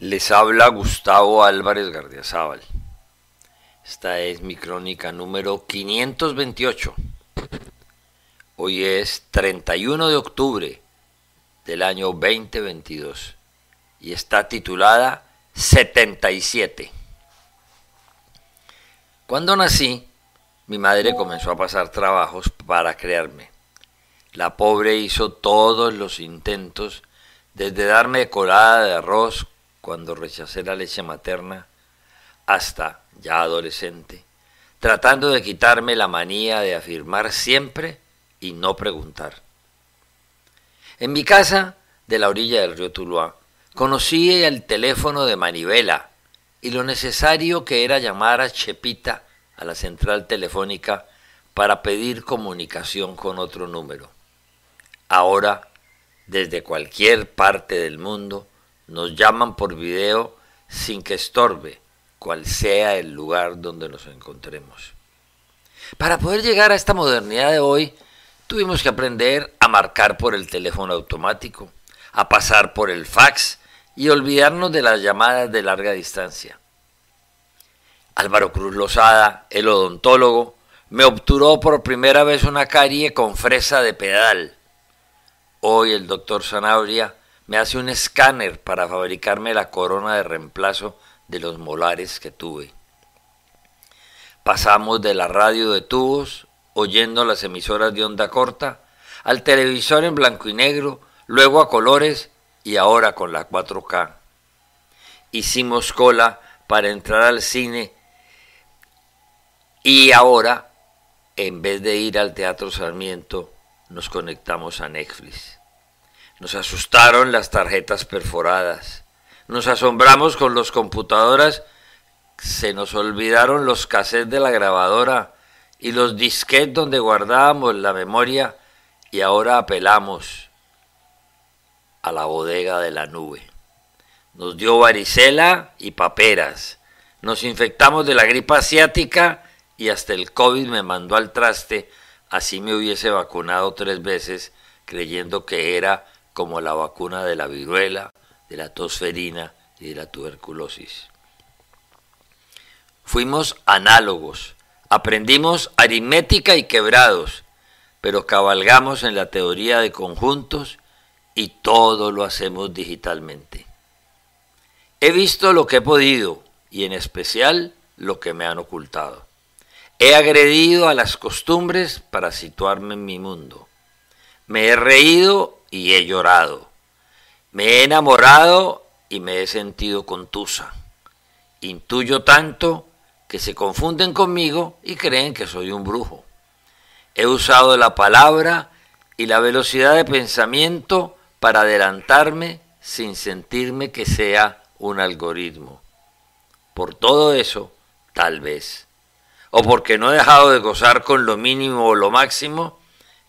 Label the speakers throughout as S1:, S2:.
S1: Les habla Gustavo Álvarez Gardiazabal. Esta es mi crónica número 528. Hoy es 31 de octubre del año 2022 y está titulada 77. Cuando nací, mi madre comenzó a pasar trabajos para crearme. La pobre hizo todos los intentos desde darme colada de arroz cuando rechacé la leche materna, hasta ya adolescente, tratando de quitarme la manía de afirmar siempre y no preguntar. En mi casa, de la orilla del río Tuluá, conocí el teléfono de manivela y lo necesario que era llamar a Chepita a la central telefónica para pedir comunicación con otro número. Ahora, desde cualquier parte del mundo, nos llaman por video sin que estorbe, cual sea el lugar donde nos encontremos. Para poder llegar a esta modernidad de hoy, tuvimos que aprender a marcar por el teléfono automático, a pasar por el fax y olvidarnos de las llamadas de larga distancia. Álvaro Cruz Lozada, el odontólogo, me obturó por primera vez una carie con fresa de pedal. Hoy el doctor Zanabria me hace un escáner para fabricarme la corona de reemplazo de los molares que tuve. Pasamos de la radio de tubos, oyendo las emisoras de onda corta, al televisor en blanco y negro, luego a colores y ahora con la 4K. Hicimos cola para entrar al cine y ahora, en vez de ir al Teatro Sarmiento, nos conectamos a Netflix. Nos asustaron las tarjetas perforadas. Nos asombramos con las computadoras. Se nos olvidaron los cassettes de la grabadora y los disquetes donde guardábamos la memoria y ahora apelamos a la bodega de la nube. Nos dio varicela y paperas. Nos infectamos de la gripa asiática y hasta el COVID me mandó al traste. Así me hubiese vacunado tres veces creyendo que era como la vacuna de la viruela, de la tosferina y de la tuberculosis. Fuimos análogos, aprendimos aritmética y quebrados, pero cabalgamos en la teoría de conjuntos y todo lo hacemos digitalmente. He visto lo que he podido y en especial lo que me han ocultado. He agredido a las costumbres para situarme en mi mundo. Me he reído y he llorado. Me he enamorado y me he sentido contusa. Intuyo tanto que se confunden conmigo y creen que soy un brujo. He usado la palabra y la velocidad de pensamiento para adelantarme sin sentirme que sea un algoritmo. Por todo eso, tal vez, o porque no he dejado de gozar con lo mínimo o lo máximo,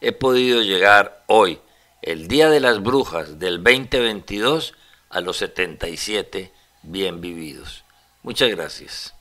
S1: he podido llegar hoy el Día de las Brujas del 2022 a los 77 bien vividos. Muchas gracias.